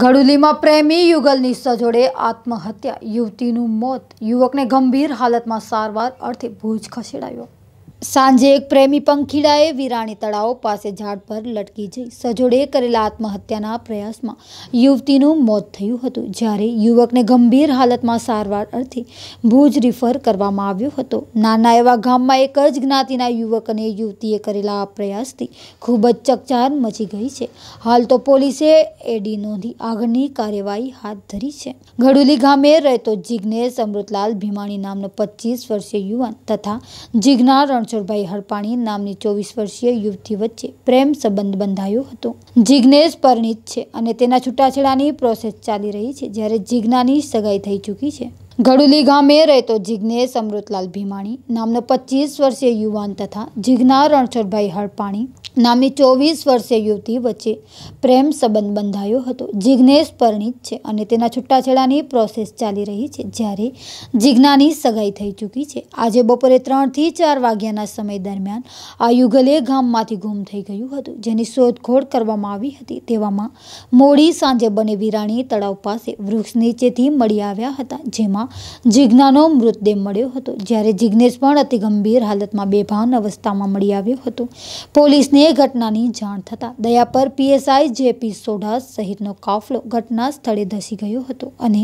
ઘડુલીમાં પ્રેમી યુગલની સજોડે આત્મહત્યા યુવતીનું મોત યુવકને ગંભીર હાલતમાં સારવાર અર્થે ભૂજ ખસેડાયો સાંજે એક પ્રેમી પંખીડાએ વિરાણી તળાવ પાસે ઝાડ પર લટકી જઈ સજોડે કરેલા આત્મહત્યાના પ્રયાસમાં યુવતીનું મોત થયું હતું જ્યારે યુવકને ગંભીર હાલતમાં સારવાર અર્થે ભુજ રિફર કરવામાં આવ્યો હતો નાના એવા ગામમાં એક જ જ્ઞાતિના યુવક અને યુવતીએ કરેલા આ પ્રયાસથી ખૂબ જ ચકચાર મચી ગઈ છે હાલ તો પોલીસે એડી નોંધી આગળની કાર્યવાહી હાથ ધરી છે ઘડુલી ગામે રહેતો જિગ્નેશ અમૃતલાલ ભીમાણી નામનો પચીસ વર્ષીય યુવાન તથા જિજ્ઞા રણ પાછળભાઈ હરપાણી નામની ચોવીસ વર્ષીય યુવતી વચ્ચે પ્રેમ સંબંધ બંધાયો હતો જિજ્ઞેશ પરણિત છે અને તેના છૂટાછેડાની પ્રોસેસ ચાલી રહી છે જ્યારે જિજ્ઞાની સગાઈ થઈ ચૂકી છે ઘડુલી ગામે રહેતો જિજ્ઞેશ અમૃતલાલ ભીમાણી નામનો પચીસ વર્ષીય યુવાન તથા જિજ્ઞા રણછોડભાઈ હડપાણી નામની ચોવીસ વર્ષીય યુવતી વચ્ચે પ્રેમ સંબંધ બંધાયો હતો જિજ્ઞેશ પરણિત છે અને તેના છૂટાછેડાની પ્રોસેસ ચાલી રહી છે જ્યારે જિજ્ઞાની સગાઈ થઈ ચૂકી છે આજે બપોરે ત્રણથી ચાર વાગ્યાના સમય દરમિયાન આ યુગલે ગામમાંથી ગુમ થઈ ગયું હતું જેની શોધખોળ કરવામાં આવી હતી તેવામાં મોડી સાંજે બને વિરાણી તળાવ પાસે વૃક્ષ નીચેથી મળી આવ્યા હતા જેમાં જિજ્ઞાનો મૃતદેહ મળ્યો હતો જ્યારે જિજ્ઞેશ પણ અતિ ગંભીર હાલતમાં બેભાન અવસ્થામાં મળી આવ્યો હતો પોલીસને ઘટનાની જાણ થતાં દયાપર પીએસઆઈ જેપી સોઢા સહિતનો કાફલો ઘટના સ્થળે ધસી ગયો હતો અને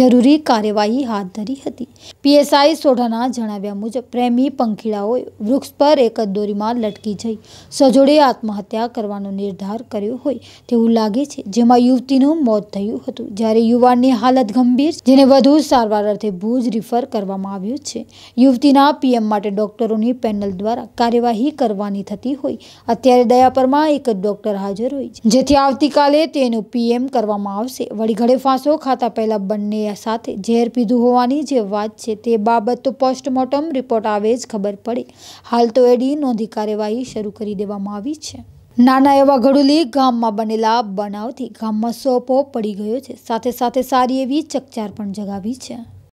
જરૂરી કાર્યવાહી હાથ ધરી હતી પીએસઆઈ સોઢાના જણાવ્યા મુજબ પ્રેમી પંખીડાઓએ વૃક્ષ પર એક જ દોરીમાં લટકી જઈ સજોડે આત્મહત્યા કરવાનો નિર્ધાર કર્યો હોય તેવું લાગે છે જેમાં યુવતીનું મોત થયું હતું જ્યારે યુવાનની હાલત ગંભીર જેને વધુ સારવાર સારવાર અર્થે ભુજ રિફર કરવામાં આવ્યું છે યુવતીના પીએમ માટે ડોક્ટરોની પેનલ દ્વારા કાર્યવાહી કરવાની થતી હોય અત્યારે દયાપરમાં એક જ ડોક્ટર હાજર હોય છે જેથી આવતીકાલે તેનું પીએમ કરવામાં આવશે વળીઘડે ફાંસો ખાતા પહેલા બંને સાથે ઝેર પીધું હોવાની જે વાત છે તે બાબત તો પોસ્ટમોર્ટમ રિપોર્ટ આવે જ ખબર પડે હાલ તો એડી નોંધી કાર્યવાહી શરૂ કરી દેવામાં આવી છે નાના એવા ઘડુલી ગામમાં બનેલા બનાવથી ગામમાં સોપો પડી ગયો છે સાથે સાથે સારી એવી ચકચાર પણ જગાવી છે